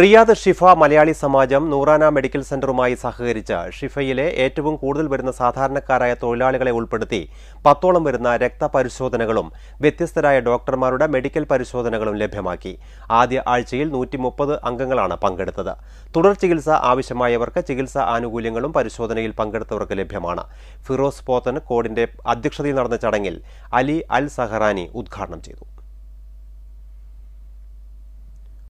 Riyadh Shifa Malayali Samajam Noorana medical സെന്ററുമായി സഹകരിച്ച് ഷിഫയിലെ ഏറ്റവും കൂടുതൽ വരുന്ന സാധാരണക്കാരായ തൊഴിലാളികളെ ഉൾപ്പെടുത്തി പത്തോളം വരുന്ന രക്തപരിശോധനകളും വ്യത്യസ്തരായ ഡോക്ടർമാരുടെ മെഡിക്കൽ പരിശോധനകളും ലഭ്യമാക്കി ആദ്യ ആഴ്ചയിൽ നൂറ്റി മുപ്പത് അംഗങ്ങളാണ് പങ്കെടുത്തത് തുടർ ചികിത്സ ആവശ്യമായവർക്ക് ചികിത്സാ ആനുകൂല്യങ്ങളും പരിശോധനയിൽ പങ്കെടുത്തവർക്ക് ലഭ്യമാണ് ഫിറോസ് പോത്തൻ കോഡിന്റെ അധ്യക്ഷതയിൽ നടന്ന ചടങ്ങിൽ അലി അൽ സഹറാനി ഉദ്ഘാടനം ചെയ്തു